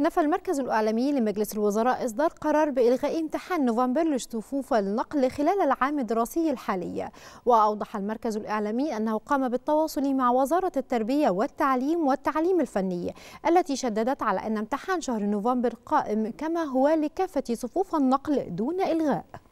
نفى المركز الإعلامي لمجلس الوزراء إصدار قرار بإلغاء امتحان نوفمبر لصفوف النقل خلال العام الدراسي الحالي وأوضح المركز الإعلامي أنه قام بالتواصل مع وزارة التربية والتعليم والتعليم الفني التي شددت على أن امتحان شهر نوفمبر قائم كما هو لكافة صفوف النقل دون إلغاء